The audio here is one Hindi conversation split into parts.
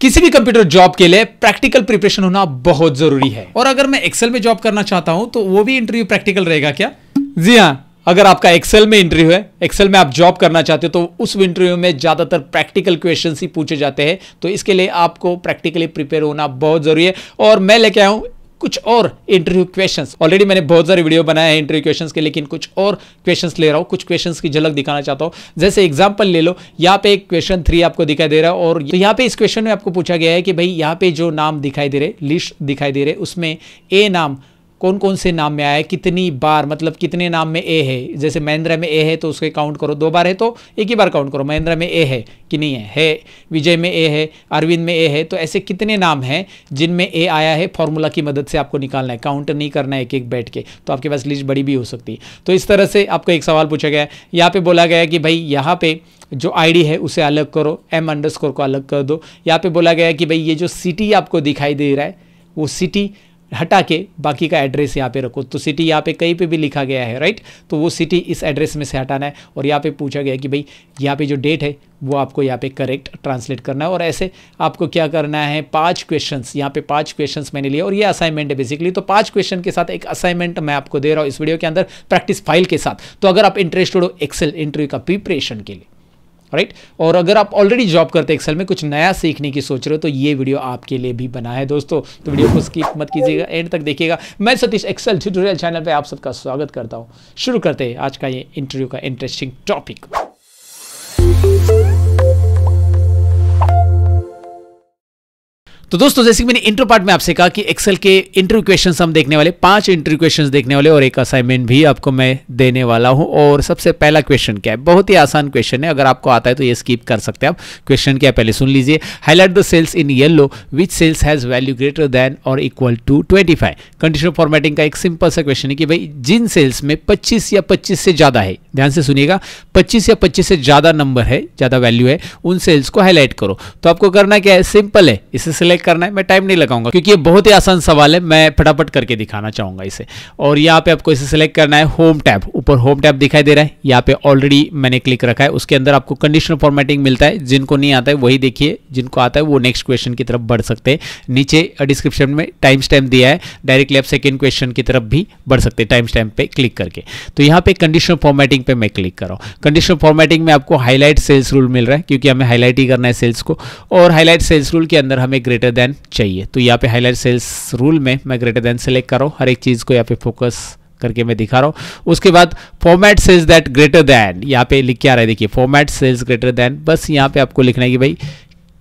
किसी भी कंप्यूटर जॉब के लिए प्रैक्टिकल प्रिपरेशन होना बहुत जरूरी है और अगर मैं एक्सेल में जॉब करना चाहता हूं तो वो भी इंटरव्यू प्रैक्टिकल रहेगा क्या जी हाँ अगर आपका एक्सेल में इंटरव्यू है एक्सेल में आप जॉब करना चाहते हो तो उस इंटरव्यू में ज़्यादातर प्रैक्टिकल क्वेश्चन ही पूछे जाते हैं तो इसके लिए आपको प्रैक्टिकली प्रिपेयर होना बहुत ज़रूरी है और मैं लेके आया कुछ और इंटरव्यू क्वेश्चंस ऑलरेडी मैंने बहुत सारे वीडियो बनाए हैं इंटरव्यू क्वेश्चंस के लेकिन कुछ और क्वेश्चंस ले रहा हूँ कुछ क्वेश्चंस की झलक दिखाना चाहता हूँ जैसे एग्जांपल ले लो यहाँ पे एक क्वेश्चन थ्री आपको दिखाई दे रहा है और तो यहाँ पे इस क्वेश्चन में आपको पूछा गया है कि भाई यहाँ पे जो नाम दिखाई दे रहे लिस्ट दिखाई दे रहे उसमें ए नाम कौन कौन से नाम में आया है कितनी बार मतलब कितने नाम में ए है जैसे महिंद्रा में ए है तो उसके काउंट करो दो बार है तो एक ही बार काउंट करो महिंद्रा में ए है कि नहीं है है विजय में ए है अरविंद में ए है तो ऐसे कितने नाम हैं जिनमें ए आया है फॉर्मूला की मदद से आपको निकालना है काउंट नहीं करना है एक एक बैठ के तो आपके पास लिस्ट बड़ी भी हो सकती है तो इस तरह से आपको एक सवाल पूछा गया यहाँ पे बोला गया कि भाई यहाँ पे जो आईडी है उसे अलग करो एम अंडरस्कोर को अलग कर दो यहाँ पे बोला गया कि भाई ये जो सिटी आपको दिखाई दे रहा है वो सिटी हटा के बाकी का एड्रेस यहाँ पे रखो तो सिटी यहाँ पे कहीं पे भी लिखा गया है राइट तो वो सिटी इस एड्रेस में से हटाना है और यहाँ पे पूछा गया कि भाई यहाँ पे जो डेट है वो आपको यहाँ पे करेक्ट ट्रांसलेट करना है और ऐसे आपको क्या करना है पांच क्वेश्चंस यहाँ पे पांच क्वेश्चंस मैंने लिए और ये असाइनमेंट है बेसिकली तो पांच क्वेश्चन के साथ एक असाइनमेंट मैं आपको दे रहा हूँ इस वीडियो के अंदर प्रैक्टिस फाइल के साथ तो अगर आप इंटरेस्टेड हो एक्सेल इंटरव्यू का प्रिपरेशन के लिए राइट और अगर आप ऑलरेडी जॉब करते एक्सेल में कुछ नया सीखने की सोच रहे हो तो ये वीडियो आपके लिए भी बना है दोस्तों तो वीडियो को स्किप मत कीजिएगा एंड तक देखिएगा मैं सतीश एक्सेल ट्यूटोरियल चैनल पे आप सबका स्वागत करता हूँ शुरू करते हैं आज का ये इंटरव्यू का इंटरेस्टिंग टॉपिक तो दोस्तों जैसे कि मैंने इंटर पार्ट में आपसे कहा कि एक्सेल के इंटरव्यू क्वेश्चन हम देखने वाले पांच इंटरव्यू क्वेश्चन देखने वाले और एक असाइनमेंट भी आपको मैं देने वाला हूं और सबसे पहला क्वेश्चन क्या है बहुत ही आसान क्वेश्चन है अगर आपको आता है तो ये स्कीप कर सकते हैं आप क्वेश्चन क्या पहले सुन लीजिए highlight the cells in yellow which cells has value greater than or equal to twenty conditional formatting का एक सिंपल सा क्वेश्चन है कि भाई जिन सेल्स में पच्चीस या पच्चीस से ज्यादा है ध्यान से सुनिएगा 25 या 25 से ज़्यादा नंबर है ज़्यादा वैल्यू है उन सेल्स को हाईलाइट करो तो आपको करना क्या है सिंपल है इसे सिलेक्ट करना है मैं टाइम नहीं लगाऊंगा क्योंकि ये बहुत ही आसान सवाल है मैं फटाफट करके दिखाना चाहूंगा इसे और यहाँ पे आपको इसे सिलेक्ट करना है होम टैब ऊपर होम टैब दिखाई दे रहा है यहाँ पे ऑलरेडी मैंने क्लिक रखा है उसके अंदर आपको कंडीशनल फॉर्मेटिंग मिलता है जिनको नहीं आता है वही देखिए जिनको आता है वो नेक्स्ट क्वेश्चन की तरफ बढ़ सकते हैं नीचे डिस्क्रिप्शन में टाइम स्टैम्प दिया है डायरेक्टली आप सेकेंड क्वेश्चन की तरफ भी बढ़ सकते हैं टाइम स्टैम्प पे क्लिक करके तो यहाँ पे कंडीशनल फॉर्मेटिंग पे मैं क्लिक कर रहा हूँ कंडीशनल फॉर्मेटिंग में आपको हाईलाइट सेल्स रूल मिल रहा है क्योंकि हमें हाईलाइट ही करना है सेल्स को और हाईलाइट सेल्स रूल के अंदर हमें ग्रेटर देन चाहिए तो यहाँ पे हाईलाइट सेल्स रूल में मैं ग्रेटर देन सेलेक्ट कर रहा हूँ हर एक चीज़ को यहाँ पे फोकस करके मैं दिखा रहा हूँ उसके बाद format cells that greater than यहाँ पे लिख के आ रहा है देखिए फॉर्मेट सेल्स ग्रेटर दैन बस यहाँ पे आपको लिखना है कि भाई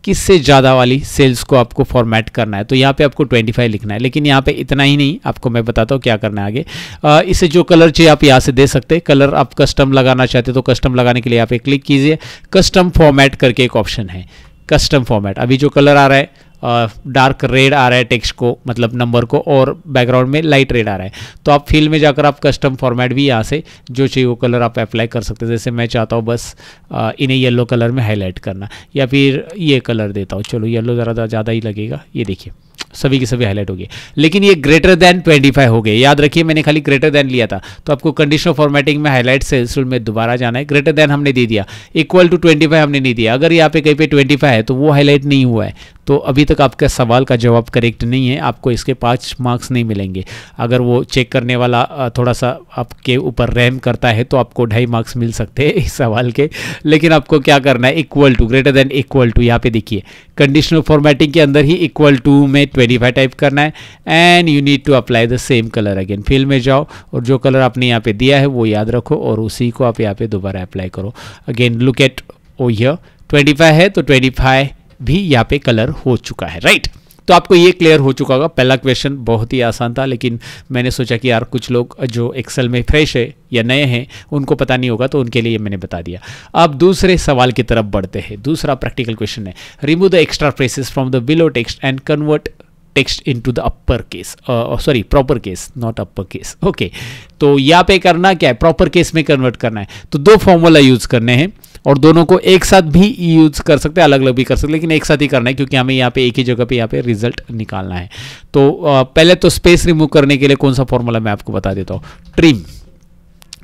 किससे ज़्यादा वाली सेल्स को आपको फॉर्मेट करना है तो यहाँ पे आपको 25 लिखना है लेकिन यहाँ पे इतना ही नहीं आपको मैं बताता हूँ क्या करना है आगे आ, इसे जो कलर चाहिए आप यहाँ से दे सकते हैं कलर आप कस्टम लगाना चाहते तो कस्टम लगाने के लिए यहाँ पे क्लिक कीजिए कस्टम फॉर्मेट करके एक ऑप्शन है कस्टम फॉर्मेट अभी जो कलर आ रहा है डार्क रेड आ रहा है टेक्स्ट को मतलब नंबर को और बैकग्राउंड में लाइट रेड आ रहा है तो आप फील्ड में जाकर आप कस्टम फॉर्मेट भी यहाँ से जो चाहिए वो कलर आप अप्लाई कर सकते हैं जैसे मैं चाहता हूँ बस इन्हें येलो कलर में हाईलाइट करना या फिर ये कलर देता हूँ चलो येलो ज़रा ज़्यादा ही लगेगा ये देखिए सभी के सभी हाईलाइट हो गए लेकिन ये ग्रेटर देन 25 हो गए याद रखिए मैंने खाली ग्रेटर देन लिया था तो आपको कंडीशनल फॉर्मेटिंग में हाईलाइट सेल्सूल में दोबारा जाना है ग्रेटर देन हमने दे दिया इक्वल टू 25 हमने नहीं दिया अगर यहाँ पे कहीं पे 25 है तो वो हाईलाइट नहीं हुआ है तो अभी तक आपका सवाल का जवाब करेक्ट नहीं है आपको इसके पाँच मार्क्स नहीं मिलेंगे अगर वो चेक करने वाला थोड़ा सा आपके ऊपर रैम करता है तो आपको ढाई मार्क्स मिल सकते हैं इस सवाल के लेकिन आपको क्या करना है equal to greater than equal to यहाँ पे देखिए कंडीशनल फॉर्मेटिंग के अंदर ही इक्वल टू में ट्वेंटी फाइव टाइप करना है and you need to apply the same colour again field में जाओ और जो कलर आपने यहाँ पे दिया है वो याद रखो और उसी को आप यहाँ पे दोबारा अप्लाई करो again look at oh year twenty five है तो ट्वेंटी फाइव भी यहाँ पे कलर हो चुका है राइट तो आपको ये क्लियर हो चुका होगा पहला क्वेश्चन बहुत ही आसान था लेकिन मैंने सोचा कि यार कुछ लोग जो एक्सेल में फ्रेश है या नए हैं उनको पता नहीं होगा तो उनके लिए मैंने बता दिया अब दूसरे सवाल की तरफ बढ़ते हैं दूसरा प्रैक्टिकल क्वेश्चन है remove the extra phrases from the below text and convert text to the upper case sorry proper case not upper case okay तो यहाँ पे करना क्या है प्रॉपर केस में कन्वर्ट करना है तो दो फॉर्मूला यूज करने हैं और दोनों को एक साथ भी यूज कर सकते हैं अलग अलग भी कर सकते हैं लेकिन एक साथ ही करना है क्योंकि हमें यहाँ पे एक ही जगह पे यहाँ पे रिजल्ट निकालना है तो पहले तो स्पेस रिमूव करने के लिए कौन सा फॉर्मूला मैं आपको बता देता हूँ ट्रिम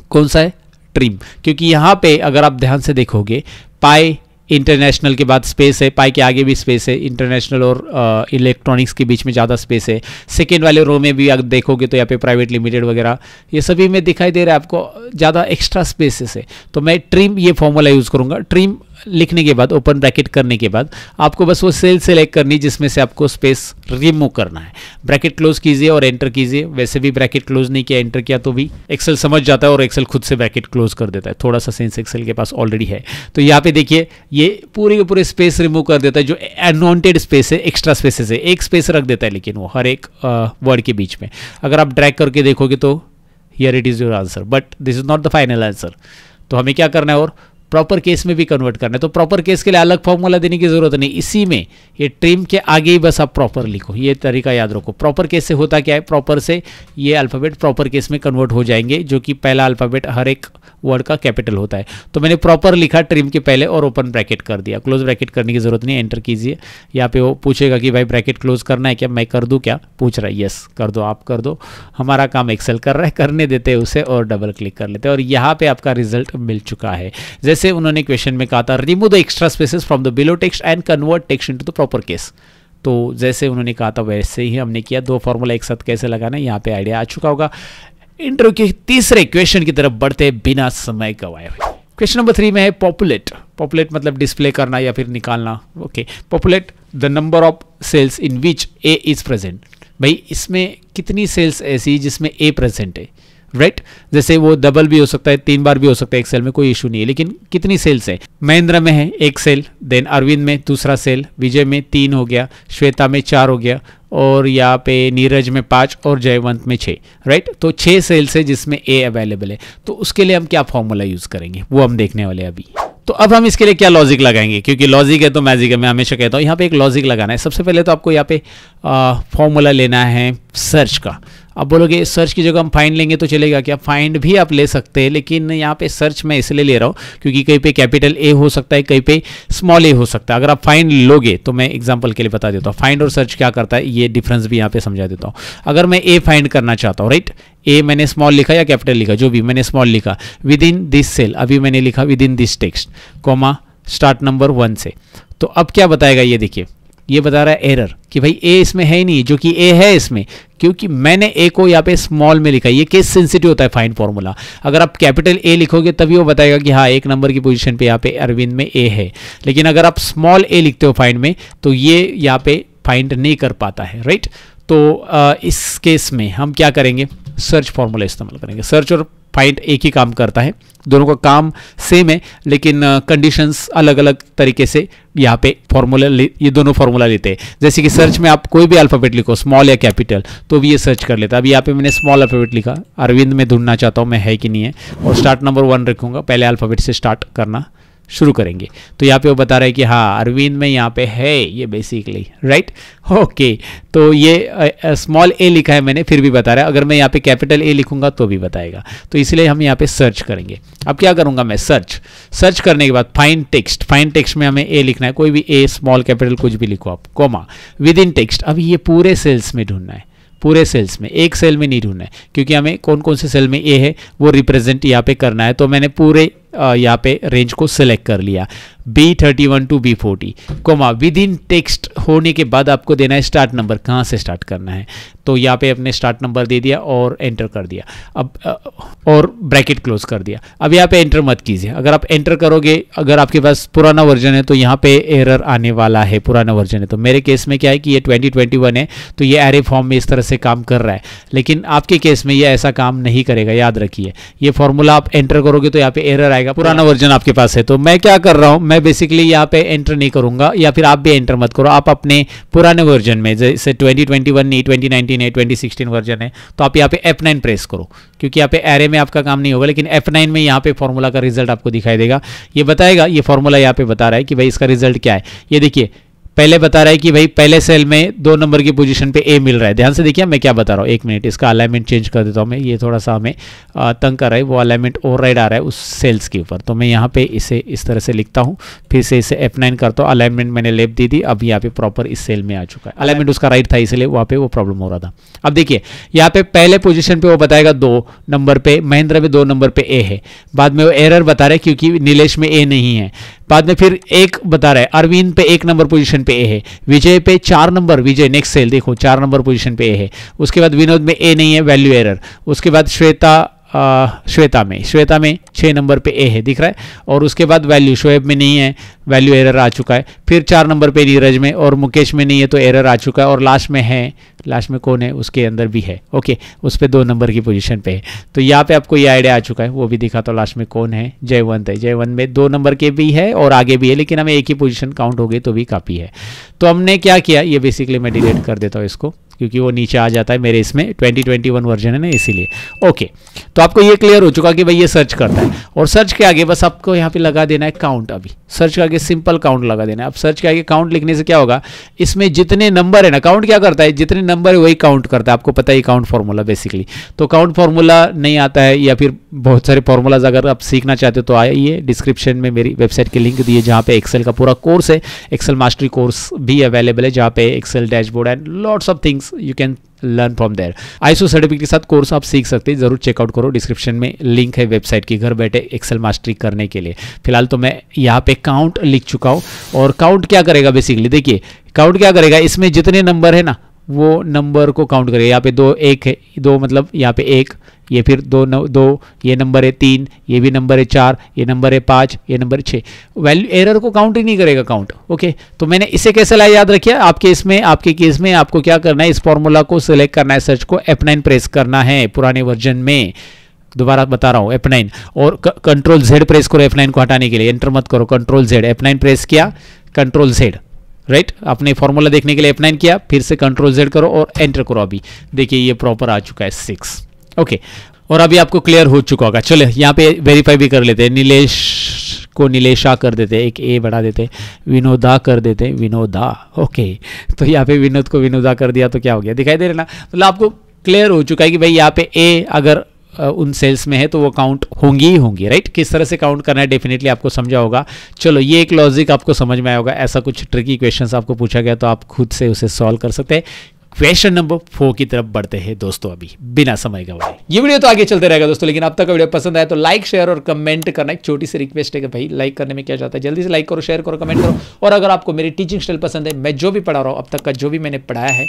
कौन सा है ट्रिम क्योंकि यहाँ पे अगर आप ध्यान से देखोगे पाए इंटरनेशनल के बाद स्पेस है पाई के आगे भी स्पेस है इंटरनेशनल और इलेक्ट्रॉनिक्स uh, के बीच में ज़्यादा स्पेस है सेकेंड वाले रो में भी अगर देखोगे तो यहाँ पे प्राइवेट लिमिटेड वगैरह ये सभी में दिखाई दे रहा है आपको ज़्यादा एक्स्ट्रा स्पेसेस है तो मैं ट्रिम ये फॉर्मूला यूज़ करूँगा ट्रिम लिखने के बाद ओपन ब्रैकेट करने के बाद आपको बस वो सेल सेलेक्ट करनी जिसमें से आपको स्पेस रिमूव करना है ब्रैकेट क्लोज कीजिए और एंटर कीजिए वैसे भी ब्रैकेट क्लोज नहीं किया एंटर किया तो भी एक्सेल समझ जाता है और एक्सेल खुद से ब्रैकेट क्लोज कर देता है थोड़ा सा सेंस एक्सेल के पास ऑलरेडी है तो यहाँ पे देखिए ये पूरे के पूरे स्पेस रिमूव कर देता है जो अनवॉन्टेड स्पेस है एक्स्ट्रा स्पेसेस है एक स्पेस रख देता है लेकिन वो हर एक वर्ड के बीच में अगर आप ड्रैक करके देखोगे तो here it is your answer but this is not the final answer तो हमें क्या करना है और प्रॉपर केस में भी कन्वर्ट करना है तो प्रॉपर केस के लिए अलग फॉर्मूला देने की ज़रूरत नहीं इसी में ये ट्रिम के आगे ही बस आप प्रॉपर लिखो ये तरीका याद रखो प्रॉपर केस से होता क्या है प्रॉपर से ये अल्फ़ाबेट प्रॉपर केस में कन्वर्ट हो जाएंगे जो कि पहला अल्फ़ाबेट हर एक वर्ड का कैपिटल होता है तो मैंने प्रॉपर लिखा ट्रिम के पहले और ओपन ब्रैकेट कर दिया क्लोज ब्रैकेट करने की ज़रूरत नहीं एंटर कीजिए यहाँ पे वो पूछेगा कि भाई ब्रैकेट क्लोज करना है क्या मैं कर दूँ क्या पूछ रहा है यस कर दो आप कर दो हमारा काम एक्सेल कर रहा है करने देते हैं उसे और डबल क्लिक कर लेते हैं और यहाँ पर आपका रिजल्ट मिल चुका है जैसे जैसे उन्होंने क्वेश्चन में कहा था remove the extra spaces from the below text and convert in into the proper case तो जैसे उन्होंने कहा था वैसे ही हमने किया दो फॉर्मूला एक साथ कैसे लगाना यहाँ पे आइडिया आ चुका होगा इंटरव्यू के तीसरे क्वेश्चन की तरफ बढ़ते बिना समय गवाए हुए क्वेश्चन नंबर थ्री में है पॉपुलेट पॉपुलेट मतलब डिस्प्ले करना या फिर निकालना okay populate the number of cells in which A is present भाई इसमें कितनी सेल्स ऐसी जिसमें ए प्रेजेंट है राइट right? जैसे वो डबल भी हो सकता है तीन बार भी हो सकता है एक सेल में कोई इशू नहीं है लेकिन कितनी सेल्स है महेंद्र में है एक सेल देन अरविंद में दूसरा सेल विजय में तीन हो गया श्वेता में चार हो गया और यहाँ पे नीरज में पाँच और जयवंत में छः राइट तो छः सेल्स है जिसमें ए अवेलेबल है तो उसके लिए हम क्या फॉर्मूला यूज़ करेंगे वो हम देखने वाले अभी तो अब हम इसके लिए क्या लॉजिक लगाएंगे क्योंकि लॉजिक है तो मैजिक है मैं हमेशा कहता हूँ यहाँ पे एक लॉजिक लगाना है सबसे पहले तो आपको यहाँ पे फॉर्मूला लेना है सर्च का अब बोलोगे सर्च की जगह हम फाइंड लेंगे तो चलेगा क्या फाइंड भी आप ले सकते हैं लेकिन यहाँ पे सर्च मैं इसलिए ले रहा हूँ क्योंकि कहीं पे कैपिटल ए हो सकता है कहीं पे स्मॉल ए हो सकता है अगर आप फाइंड लोगे तो मैं एग्जाम्पल के लिए बता देता हूँ फाइंड और सर्च क्या करता है ये डिफरेंस भी यहाँ पे समझा देता हूँ अगर मैं ए फाइंड करना चाहता हूँ राइट ए मैंने स्मॉल लिखा या कैपिटल लिखा जो भी मैंने स्मॉल लिखा विद इन दिस सेल अभी मैंने लिखा within this text comma start number one से तो अब क्या बताएगा ये देखिए ये बता रहा है एरर कि भाई ए इसमें है ही नहीं जो कि ए है इसमें क्योंकि मैंने ए को यहाँ पे स्मॉल में लिखा ये केस सेंसिटिव होता है फाइन फॉर्मूला अगर आप कैपिटल ए लिखोगे तभी वो बताएगा कि हाँ एक नंबर की पोजीशन पे यहाँ पे अरविंद में ए है लेकिन अगर आप स्मॉल ए लिखते हो फाइन में तो ये यहाँ पे फाइंड नहीं कर पाता है राइट तो आ, इस केस में हम क्या करेंगे सर्च फॉर्मूला इस्तेमाल करेंगे सर्च और फाइंड एक ही काम करता है दोनों का काम सेम है लेकिन कंडीशंस अलग अलग तरीके से यहाँ पे फॉर्मूला ये दोनों फार्मूला लेते हैं जैसे कि सर्च में आप कोई भी अल्फ़ाबेट लिखो स्मॉल या कैपिटल तो भी ये सर्च कर लेता अभी अब यहाँ पे मैंने स्मॉल अल्फ़ाबेट लिखा अरविंद में ढूंढना चाहता हूँ मैं है कि नहीं है और स्टार्ट नंबर वन रखूंगा पहले अल्फ़ाबेट से स्टार्ट करना शुरू करेंगे तो यहाँ पे वो बता रहा है कि हाँ अरविंद में यहाँ पे है ये बेसिकली राइट ओके तो ये स्मॉल ए लिखा है मैंने फिर भी बता रहा है अगर मैं यहाँ पे कैपिटल ए लिखूंगा तो भी बताएगा तो इसलिए हम यहाँ पे सर्च करेंगे अब क्या करूँगा मैं सर्च सर्च करने के बाद फाइन टेक्स्ट फाइन टेक्स्ट में हमें ए लिखना है कोई भी ए स्मॉल कैपिटल कुछ भी लिखो आप कोमा विद इन टेक्स्ट अब ये पूरे सेल्स में ढूंढना है पूरे सेल्स में एक सेल में नहीं ढूंढना है क्योंकि हमें कौन कौन से सेल में ए है वो रिप्रेजेंट यहाँ पे करना है तो मैंने पूरे यहाँ पे रेंज को सिलेक्ट कर लिया B thirty one to B forty comma within text होने के बाद आपको देना है स्टार्ट नंबर कहाँ से स्टार्ट करना है तो यहाँ पे अपने स्टार्ट नंबर दे दिया और एंटर कर दिया अब और ब्रैकेट क्लोज कर दिया अब यहाँ पे एंटर मत कीजिए अगर आप एंटर करोगे अगर आपके पास पुराना वर्जन है तो यहाँ पे एरर आने वाला है पुराना वर्जन है तो मेरे केस में क्या है कि ये 2021 है तो ये एरे फॉर्म में इस तरह से काम कर रहा है लेकिन आपके केस में ये ऐसा काम नहीं करेगा याद रखिए ये फॉर्मूला आप एंटर करोगे तो यहाँ पे एरर आएगा पुराना वर्जन आपके पास है तो मैं क्या कर रहा हूँ मैं बेसिकली यहाँ पे एंटर नहीं करूँगा या फिर आप भी एंटर मत करो आप अपने पुराने वर्जन में जैसे 2021 नहीं नाइनटीन है 2016 वर्जन है तो आप यहाँ पे F9 प्रेस करो क्योंकि यहाँ पे एरे में आपका काम नहीं होगा लेकिन F9 में यहाँ पे फॉर्मूला का रिजल्ट आपको दिखाई देगा ये बताएगा ये फॉर्मूला यहाँ पे बता रहा है कि भाई इसका रिजल्ट क्या है ये देखिए पहले बता रहा है कि भाई पहले सेल में दो नंबर की पोजीशन पे ए मिल रहा है ध्यान से देखिए मैं क्या बता रहा हूँ एक मिनट इसका अलाइनमेंट चेंज कर देता हूँ मैं ये थोड़ा सा हमें तंग कर रहा है वो अलाइनमेंट ओवर आ रहा है उस सेल्स के ऊपर तो मैं यहाँ पे इसे इस तरह से लिखता हूँ फिर से इसे एफ नाइन करता हूँ अलाइनमेंट मैंने लेफ्ट दी थी अब यहाँ पे प्रॉपर इस सेल में आ चुका है अलाइनमेंट उसका राइट था इसलिए वहाँ पे वो प्रॉब्लम हो रहा था अब देखिए यहाँ पे पहले पोजिशन पे वो बताएगा दो नंबर पे महेंद्र में दो नंबर पे ए है बाद में वो एरर बता रहे क्योंकि नीलेष में ए नहीं है बाद में फिर एक बता रहा है अरविंद पे एक नंबर पोजीशन पे ए है विजय पे चार नंबर विजय नेक्स्ट सेल देखो चार नंबर पोजीशन पे ए है उसके बाद विनोद में ए नहीं है वैल्यू एरर उसके बाद श्वेता श्वेता में श्वेता में छः नंबर पे ए है दिख रहा है और उसके बाद वैल्यू शोएब में नहीं है वैल्यू एरर आ चुका है फिर चार नंबर पे नीरज में और मुकेश में नहीं है तो एरर आ चुका है और लास्ट में है लास्ट में कौन है उसके अंदर भी है ओके उस पर दो नंबर की पोजीशन पे है तो यहाँ पे आपको ये आइडिया आ चुका है वो भी दिखा तो लास्ट में कौन है जयवंत है जयवंत में दो नंबर के भी है और आगे भी है लेकिन हमें एक ही पोजिशन काउंट हो गई तो भी काफ़ी है तो हमने क्या किया ये बेसिकली मैं डिलीट कर देता हूँ इसको क्योंकि वो नीचे आ जाता है मेरे इसमें 2021 वर्जन है ना इसीलिए ओके तो आपको ये क्लियर हो चुका कि भाई ये सर्च करता है और सर्च के आगे बस आपको यहाँ पे लगा देना है काउंट अभी सर्च के आगे सिंपल काउंट लगा देना है अब सर्च के आगे काउंट लिखने से क्या होगा इसमें जितने नंबर है ना काउंट क्या करता है जितने नंबर है वही काउंट करता है आपको पता ही काउंट फॉर्मूला बेसिकली तो काउंट फॉर्मूला नहीं आता है या फिर बहुत सारे फॉर्मूलाज अगर आप सीखना चाहते हो तो आइए डिस्क्रिप्शन में मेरी वेबसाइट के लिंक दिए जहाँ पे एक्सेल का पूरा कोर्स है एक्सेल मास्टरी कोर्स भी अवेलेबल है जहाँ पे Excel dashboard and lots of things you can learn from there ISO certificate के साथ कोर्स आप सीख सकते हैं जरूर चेकआउट करो डिस्क्रिप्शन में लिंक है वेबसाइट की घर बैठे एक्सेल मास्टरी करने के लिए फिलहाल तो मैं यहाँ पे काउंट लिख चुका हूँ और काउंट क्या करेगा बेसिकली देखिए काउंट क्या करेगा इसमें जितने नंबर है ना वो नंबर को काउंट करेगा यहाँ पे दो एक है दो मतलब यहाँ पे एक ये फिर दो न, दो ये नंबर है तीन ये भी नंबर है चार ये नंबर है पाँच ये नंबर छः वैल्यू एरर को काउंट ही नहीं करेगा काउंट ओके तो मैंने इसे कैसे लाया याद रखिए आपके इसमें आपके केस में आपको क्या करना है इस फॉर्मूला को सिलेक्ट करना है सर्च को एफ नाइन प्रेस करना है पुराने वर्जन में दोबारा बता रहा हूँ एफ नाइन और कंट्रोल जेड प्रेस करो एफ नाइन को हटाने के लिए एंटर मत करो control Z F nine press किया कंट्रोल जेड राइट right? आपने फॉर्मूला देखने के लिए F9 किया फिर से कंट्रोल जेड करो और एंटर करो अभी देखिए ये प्रॉपर आ चुका है सिक्स ओके okay. और अभी आपको क्लियर हो चुका होगा चलो यहाँ पे वेरीफाई भी कर लेते हैं नीलेश को नीलेशा कर देते एक ए बढ़ा देते विनोदा कर देते विनोदा ओके तो यहाँ पे विनोद को विनोदा कर दिया तो क्या हो गया दिखाई दे रहे ना मतलब तो आपको क्लियर हो चुका है कि भाई यहाँ पे ए अगर उन सेल्स में है तो वो काउंट होंगी ही होंगी राइट किस तरह से काउंट करना है डेफिनेटली आपको समझा होगा चलो ये एक लॉजिक आपको समझ में आया होगा ऐसा कुछ ट्रिकी क्वेश्चन आपको पूछा गया तो आप खुद से उसे सॉल्व कर सकते हैं क्वेश्चन नंबर फोर की तरफ बढ़ते हैं दोस्तों अभी बिना समय वाले ये वीडियो तो आगे चलते रहेगा दोस्तों लेकिन अब तक का वीडियो पसंद आया तो लाइक शेयर और कमेंट करना एक छोटी सी रिक्वेस्ट है कि भाई लाइक करने में क्या जाता है जल्दी से लाइक करो शेयर करो कमेंट करो और अगर आपको मेरी टीचिंग स्टाइल पसंद है मैं जो भी पढ़ा रहा हूँ अब तक का जो भी मैंने पढ़ाया है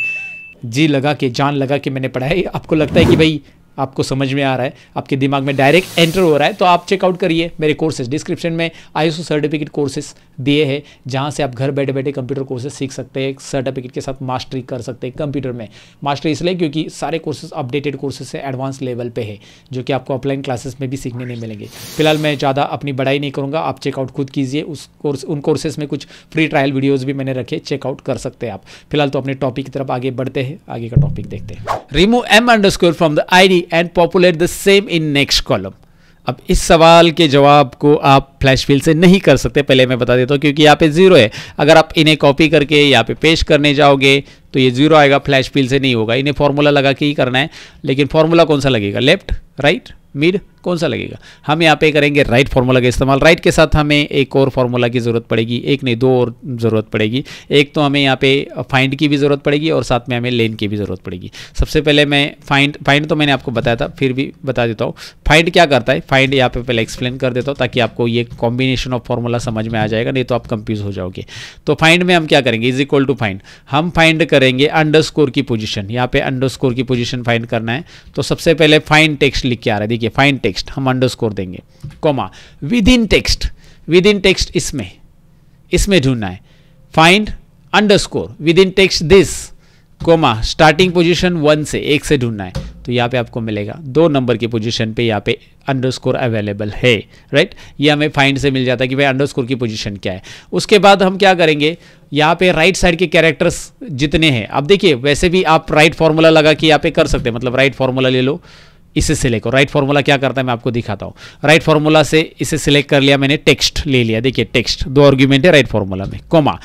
जी लगा के जान लगा के मैंने पढ़ाया आपको लगता है कि भाई आपको समझ में आ रहा है आपके दिमाग में डायरेक्ट एंटर हो रहा है तो आप चेकआउट करिए मेरे कोर्सेज डिस्क्रिप्शन में आई सर्टिफिकेट कोर्सेज दिए हैं जहाँ से आप घर बैठे बैठे कंप्यूटर कोर्सेज सीख सकते हैं सर्टिफिकेट के साथ मास्टरी कर सकते हैं कंप्यूटर में मास्टरी इसलिए क्योंकि सारे कोर्सेज अपडेटेड कोर्सेज से एडवांस लेवल पे है जो कि आपको ऑफलाइन क्लासेस में भी सीखने नहीं मिलेंगे फिलहाल मैं ज़्यादा अपनी बढ़ाई नहीं करूँगा आप चेकआउट खुद कीजिए उस कोर्स उन कोर्सेज में कुछ फ्री ट्रायल वीडियोज़ भी मैंने रखे चेकआउट कर सकते हैं आप फिलहाल तो अपने टॉपिक की तरफ आगे बढ़ते हैं आगे का टॉपिक देखते हैं remove M under from the I and populate the same in next column. अब इस सवाल के जवाब को आप फ्लैश फिल से नहीं कर सकते पहले मैं बता देता हूँ क्योंकि यहाँ पे ज़ीरो है अगर आप इन्हें कॉपी करके यहाँ पे पेश करने जाओगे तो ये ज़ीरो आएगा फ्लैश फिल से नहीं होगा इन्हें फॉर्मूला लगा के ही करना है लेकिन फॉर्मूला कौन सा लगेगा लेफ्ट राइट right? मिड कौन सा लगेगा हम यहाँ पे करेंगे राइट फार्मूला का इस्तेमाल राइट के साथ हमें एक और फार्मूला की ज़रूरत पड़ेगी एक नहीं दो और ज़रूरत पड़ेगी एक तो हमें यहाँ पे फाइंड की भी ज़रूरत पड़ेगी और साथ में हमें लेन की भी ज़रूरत पड़ेगी सबसे पहले मैं फाइंड फाइंड तो मैंने आपको बताया था फिर भी बता देता हूँ फाइंड क्या करता है फाइंड यहाँ पे पहले एक्सप्लेन कर देता हूँ ताकि आपको ये कॉम्बिनेशन ऑफ फार्मूला समझ में आ जाएगा नहीं तो आप कंफ्यूज हो जाओगे तो फाइंड में हम क्या करेंगे इज इक्वल टू फाइंड हम फाइंड करेंगे अंडर की पोजिशन यहाँ पे अंडर की पोजिशन फाइंड करना है तो सबसे पहले फाइंड टेक्स्ट लिख के आ रहा है देखिए फाइन टेक्स्ट हम अंडरस्कोर देंगे comma within text within text इसमें इसमें ढूंढना है find underscore within text this comma starting position one से एक से ढूंढना है तो यहाँ पे आपको मिलेगा दो नंबर की पोजीशन पे यहाँ पे अंडरस्कोर अवेलेबल है राइट ये हमें फाइंड से मिल जाता है कि भाई अंडरस्कोर की पोजीशन क्या है उसके बाद हम क्या करेंगे यहाँ पे राइट साइड के कैरेक्टर्स जितने हैं आप देखिए वैसे भी आप राइट फार्मूला लगा के यहाँ पे कर सकते हैं मतलब राइट फार्मूला ले लो इसे सिलेक्ट राइट फार्मूला क्या करता है मैं आपको दिखाता हूँ राइट फार्मूला से इसे सिलेक्ट कर लिया मैंने टेक्स्ट ले लिया देखिए टेक्स्ट दो आर्ग्यूमेंट है राइट फार्मूला में कोमा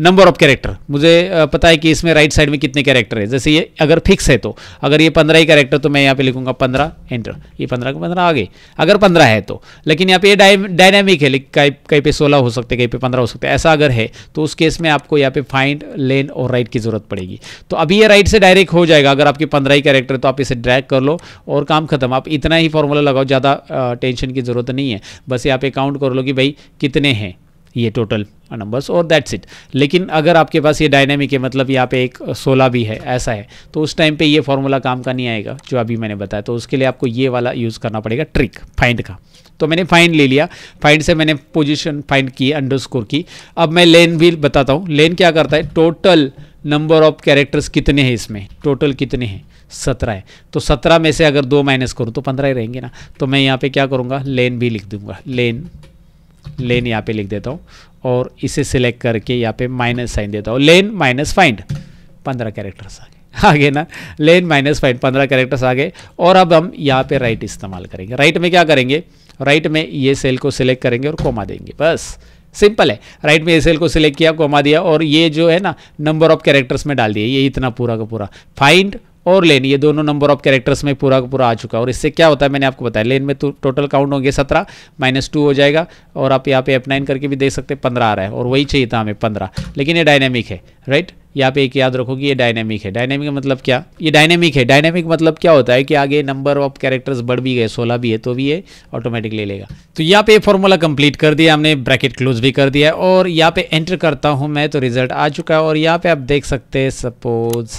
नंबर ऑफ कैरेक्टर मुझे पता है कि इसमें राइट साइड में कितने कैरेक्टर है जैसे ये अगर फिक्स है तो अगर ये पंद्रह ही कैरेक्टर तो मैं यहाँ पे लिखूंगा पंद्रह एंटर ये पंद्रह का पंद्रह आगे अगर पंद्रह है तो लेकिन यहाँ पे ये डायनेमिक है कहीं कहीं पे सोलह हो सकते कहीं पे पंद्रह हो सकते ऐसा अगर है तो उस केस में आपको यहाँ पे फाइंड लेन और राइट की जरूरत पड़ेगी तो अभी ये राइट से डायरेक्ट हो जाएगा अगर आपके पंद्रह ही कैरेक्टर तो आप इसे ड्रैक कर लो और काम खत्म आप इतना ही फॉर्मूला लगाओ ज़्यादा टेंशन की जरूरत नहीं है बस यहाँ पे काउंट कर लो कि भाई कितने हैं ये टोटल नंबर्स और दैट्स इट लेकिन अगर आपके पास ये डायनेमिक है मतलब यहाँ पे एक सोलह uh, भी है ऐसा है तो उस टाइम पे ये फॉर्मूला काम का नहीं आएगा जो अभी मैंने बताया तो उसके लिए आपको ये वाला यूज़ करना पड़ेगा ट्रिक फाइंड का तो मैंने फाइंड ले लिया फाइंड से मैंने पोजिशन फाइंड की अंडर की अब मैं लेन भी बताता हूँ लेन क्या करता है टोटल नंबर ऑफ कैरेक्टर्स कितने हैं इसमें टोटल कितने हैं सत्रह है तो सत्रह में से अगर दो माइनस करूँ तो पंद्रह ही रहेंगे ना तो मैं यहाँ पे क्या करूँगा लेन भी लिख दूंगा लेन लेन यहाँ पे लिख देता हूँ और इसे सिलेक्ट करके यहाँ पे माइनस साइन देता हूँ लेन माइनस फाइंड पंद्रह कैरेक्टर्स आगे आगे ना लेन माइनस फाइंड पंद्रह कैरेक्टर्स आगे और अब हम यहाँ पे राइट इस्तेमाल करेंगे राइट में क्या करेंगे राइट में ये सेल को सिलेक्ट करेंगे और कोमा देंगे बस सिंपल है राइट में ए सेल को सिलेक्ट किया कोमा दिया और ये जो है ना नंबर ऑफ कैरेक्टर्स में डाल दिए ये इतना पूरा का पूरा फाइंड और लेन ये दोनों नंबर ऑफ कैरेक्टर्स में पूरा का पूरा आ चुका और इससे क्या होता है मैंने आपको बताया लेन में तो टोटल काउंट होंगे सत्रह माइनस टू हो जाएगा और आप यहाँ पे एफ नाइन करके भी देख सकते हैं पंद्रह आ रहा है और वही चाहिए था हमें पंद्रह लेकिन ये डायनेमिक है राइट यहाँ पे एक याद रखो कि ये डायनेमिक है डायनेमिक मतलब क्या ये डायनेमिक है डायनेमिक मतलब क्या होता है कि आगे नंबर ऑफ कैरेक्टर्स बढ़ भी गए सोलह भी है तो भी ये ऑटोमेटिक ले लेगा तो यहाँ पे फॉर्मूला कंप्लीट कर दिया हमने ब्रैकेट क्लोज भी कर दिया और यहाँ पे एंटर करता हूँ मैं तो रिजल्ट आ चुका है और यहाँ पे आप देख सकते हैं सपोज़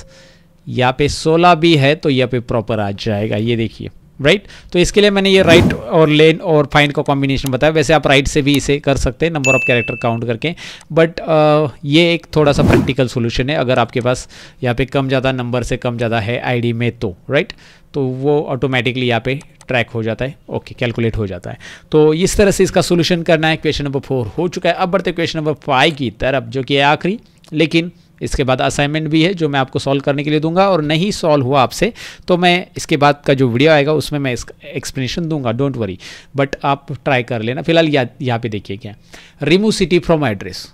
यहाँ पे 16 भी है तो यहाँ पे प्रॉपर आ जाएगा ये देखिए राइट right? तो इसके लिए मैंने ये राइट right और लेन और फाइंड का कॉम्बिनेशन बताया वैसे आप राइट right से भी इसे कर सकते हैं नंबर ऑफ कैरेक्टर काउंट करके बट uh, ये एक थोड़ा सा प्रैक्टिकल सोल्यूशन है अगर आपके पास यहाँ पे कम ज़्यादा नंबर से कम ज़्यादा है आईडी में तो राइट तो वो ऑटोमेटिकली यहाँ पे ट्रैक हो जाता है ओके कैलकुलेट हो जाता है तो इस तरह से इसका सोल्यूशन करना है क्वेश्चन नंबर फोर हो चुका है अब बढ़ते क्वेश्चन नंबर फाइव की तरफ जो कि आखिरी लेकिन इसके बाद असाइनमेंट भी है जो मैं आपको सॉल्व करने के लिए दूंगा और नहीं सॉल्व हुआ आपसे तो मैं इसके बाद का जो वीडियो आएगा उसमें मैं एक्सप्लेनेशन दूंगा डोंट वरी बट आप ट्राई कर लेना फिलहाल यहाँ पे देखिए क्या remove city from address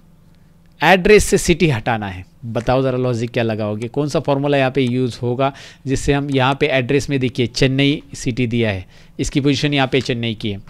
address से सिटी हटाना है बताओ ज़रा लॉजिक क्या लगाओगे कौन सा फॉर्मूला यहाँ पे यूज़ होगा जिससे हम यहाँ पे एड्रेस में देखिए चेन्नई सिटी दिया है इसकी पोजीशन यहाँ पे चेन्नई की है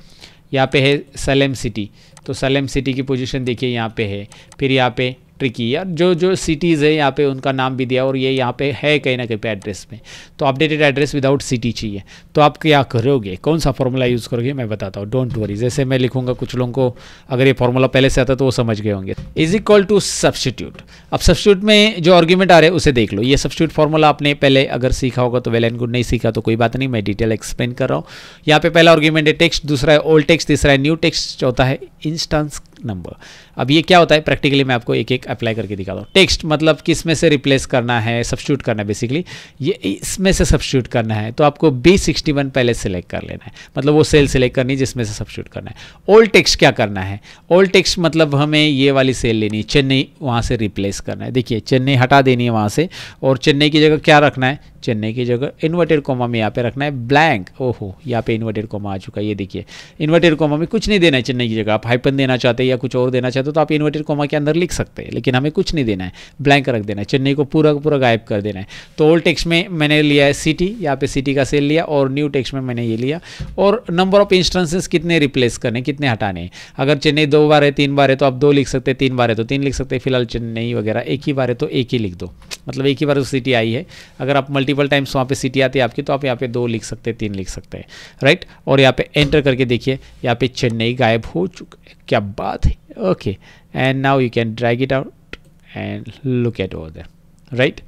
यहाँ पे है सलेम सिटी तो सलेम सिटी की पोजीशन देखिए यहाँ पे है फिर यहाँ पे ट्रिकी यार जो जो सिटीज़ है यहाँ पे उनका नाम भी दिया और ये यहाँ पे है कहीं ना कहीं पे एड्रेस में तो अपडेटेड एड्रेस विदाउट सिटी चाहिए तो आप क्या करोगे कौन सा फॉर्मूला यूज़ करोगे मैं बताता हूँ डोंट वरी जैसे मैं लिखूंगा कुछ लोगों को अगर ये फॉर्मूला पहले से आता तो वो समझ गए होंगे इज इक्वल टू सब्सिट्यूट अब सब्सिट्यूट में जो आर्ग्यूमेंट आ रहे हैं उसे देख लो ये सब्सिट्यूट फॉर्मूला आपने पहले अगर सीखा होगा तो वेल एंड गुड नहीं सीखा तो कोई बात नहीं मैं डिटेल एक्सप्लेन कर रहा हूँ यहाँ पे पहला आर्ग्यूमेंट है टेक्स्ट दूसरा है ओल्ड टेक्स्ट तीसरा है न्यू टेक्स्ट चौथा है इंस्टांस नंबर अब ये क्या होता है प्रैक्टिकली मैं आपको एक एक अप्लाई करके दिखा दूँ टेक्स्ट मतलब किस में से रिप्लेस करना है सब्सिट्यूट करना है बेसिकली ये इसमें से सब्सिट्यूट करना है तो आपको बी सिक्सटी वन पहले सेलेक्ट कर लेना है मतलब वो सेल सेलेक्ट करनी है जिसमें से सब्सिट्यूट करना है ओल्ड टेक्स्ट क्या करना है ओल्ड टेक्स्ट मतलब हमें ये वाली सेल लेनी है चेन्नई वहाँ से रिप्लेस करना है देखिए चेन्नई हटा देनी है वहाँ से और चेन्नई की जगह क्या रखना है चेन्नई की जगह इन्वर्टेड कोमा में यहाँ पे रखना है ब्लैंक ओहो यहाँ पे इन्वर्टेड कोमा आ चुका है ये देखिए इन्वर्टेड कोमा में कुछ नहीं देना है चेन्नई की जगह आप हाइपन देना चाहते हैं या कुछ और देना चाहते हो तो आप इन्वर्टेड कोमा के अंदर लिख सकते हैं लेकिन हमें कुछ नहीं देना है ब्लैंक रख देना है चेन्नई को पूरा पूरा गायब कर देना है तो ओल्ड टेक्स में मैंने लिया है सिटी यहाँ पे सिटी का सेल लिया और न्यू टेक्स में मैंने ये लिया और नंबर ऑफ इंस्टेंसेस कितने रिप्लेस करने कितने हटाने अगर चेन्नई दो बार है तीन बार है तो आप दो लिख सकते हैं तीन बार है तो तीन लिख सकते हैं फिलहाल चेन्नई वगैरह एक ही बार है तो एक ही लिख दो मतलब एक ही बार उस आई है अगर आप मल्टीपल टाइम्स वहाँ पे सिटी आती है आपकी तो आप यहाँ पे दो लिख सकते हैं तीन लिख सकते हैं राइट और यहाँ पे एंटर करके देखिए यहाँ पे चेन्नई गायब हो चुका क्या बात है okay and now you can drag it out and look at over there right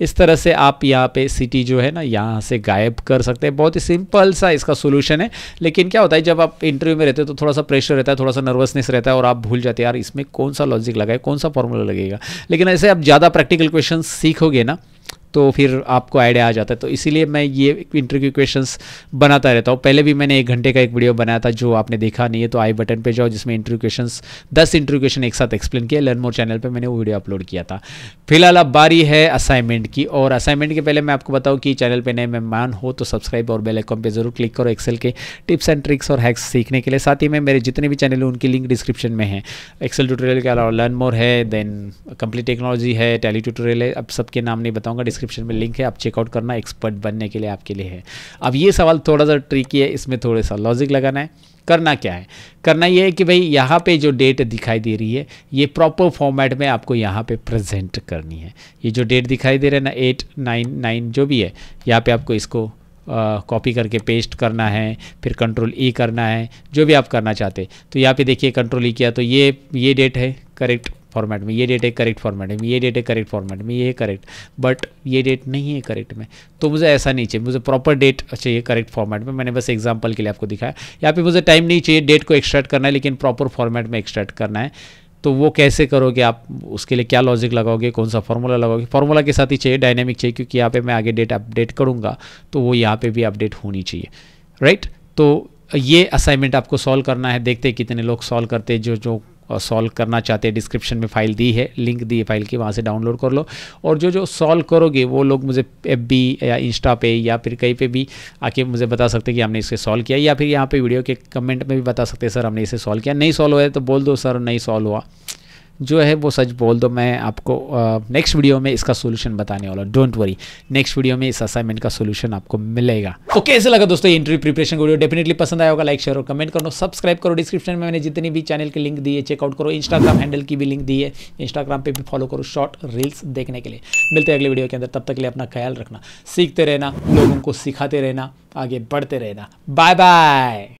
इस तरह से आप यहाँ पे सिटी जो है ना यहाँ से गायब कर सकते हैं बहुत ही सिंपल सा इसका सोल्यूशन है लेकिन क्या होता है जब आप इंटरव्यू में रहते हो तो थोड़ा सा प्रेशर रहता है थोड़ा सा नर्वसनेस रहता है और आप भूल जाते हैं यार इसमें कौन सा लॉजिक लगाए कौन सा फॉर्मूला लगेगा लेकिन ऐसे आप ज़्यादा प्रैक्टिकल क्वेश्चन सीखोगे ना तो फिर आपको आइडिया आ जाता है तो इसीलिए मैं ये इंटरव्यू क्वेश्चंस बनाता रहता हूँ पहले भी मैंने एक घंटे का एक वीडियो बनाया था जो आपने देखा नहीं है तो आई बटन पे जाओ जिसमें इंटरव्यू क्वेश्चंस दस इंटरव्यू क्वेश्चन एक साथ एक्सप्लेन किया लर्न मोर चैनल पर मैंने वो वीडियो अपलोड किया था फिलहाल अब बारी है असाइनमेंट की और असाइनमेंट के पहले मैं आपको बताऊँ कि चैनल पर नए मेहमान हो तो सब्सक्राइब और बेलाइकॉन पर जरूर क्लिक करो एक्सेल के टिप्स एंड ट्रिक्स और हैक्स सीखने के लिए साथ ही में मेरे जितने भी चैनल हैं उनकी लिंक डिस्क्रिप्शन में है एक्सेल ट्यूटोरियल के अलावा लर्न मोर है देन कंप्लीट टेक्नोलॉजी है टेली ट्यूटोरियल है अब सबके नाम नहीं बताऊँगा डिस्क्रिप्शन में लिंक है आप चेकआउट करना एक्सपर्ट बनने के लिए आपके लिए है अब ये सवाल थोड़ा सा ट्रिकी है इसमें थोड़ा सा लॉजिक लगाना है करना क्या है करना ये है कि भाई यहाँ पे जो डेट दिखाई दे रही है ये प्रॉपर फॉर्मेट में आपको यहाँ पे प्रेजेंट करनी है ये जो डेट दिखाई दे रहा है ना एट नाइन नाइन जो भी है यहाँ पे आपको इसको कॉपी करके पेस्ट करना है फिर कंट्रोल ई e करना है जो भी आप करना चाहते तो यहाँ पे देखिए कंट्रोल ई e किया तो ये ये डेट है करेक्ट फॉर्मेट में ये डेट है करेक्ट फॉर्मेट में ये डेट है करेक्ट फॉर्मेट में ये है करेक्ट बट ये डेट नहीं है करेक्ट में तो मुझे ऐसा नहीं चाहिए मुझे प्रॉपर डेट चाहिए करेक्ट फॉर्मेट में मैंने बस एग्जाम्पल के लिए आपको दिखाया यहाँ फिर मुझे टाइम नहीं चाहिए डेट को एक्सट्रैक्ट करना है लेकिन प्रॉपर फॉर्मेट में एक्सट्रैक्ट करना है तो वो कैसे करोगे आप उसके लिए क्या लॉजिक लगाओगे कौन सा फॉर्मूला लगाओगे फॉर्मूला के साथ ही चाहिए डायनेमिक चाहिए क्योंकि यहाँ पे मैं आगे डेट अपडेट करूँगा तो वो यहाँ पे भी अपडेट होनी चाहिए राइट तो ये असाइनमेंट आपको सॉल्व करना है देखते हैं कितने लोग सॉल्व करते हैं जो जो और सॉल्व करना चाहते हैं डिस्क्रिप्शन में फ़ाइल दी है लिंक दी है फाइल की वहाँ से डाउनलोड कर लो और जो जो सॉल्व करोगे वो लोग मुझे एफ या इंस्टा पे या फिर कहीं पे भी आके मुझे बता सकते हैं कि हमने इसे सॉल्व किया या फिर यहाँ पे वीडियो के कमेंट में भी बता सकते हैं सर हमने इसे सॉल्व किया नहीं सॉल्व हुआ है तो बोल दो सर नहीं सॉल्व हुआ जो है वो सच बोल दो मैं आपको नेक्स्ट वीडियो में इसका सोल्यूशन बताने वाला हूँ डोंट वरी नेक्स्ट वीडियो में इस असाइनमेंट का सोल्यूशन आपको मिलेगा ओके कैसे लगा दोस्तों इंटरव्यू प्रिपरेशन वीडियो डेफिनेटली पसंद आया होगा लाइक शेयर और कमेंट करो सब्सक्राइब करो डिस्क्रिप्शन में मैंने जितनी भी चैनल की लिंक दी है चेकआउट करो इंस्टाग्राम हैंडल की भी लिंक दी है इंस्टाग्राम पर भी फॉलो करो शॉर्ट रील्स देखने के लिए मिलते हैं अगले वीडियो के अंदर तब तक के लिए अपना ख्याल रखना सीखते रहना लोगों को सिखाते रहना आगे बढ़ते रहना बाय बाय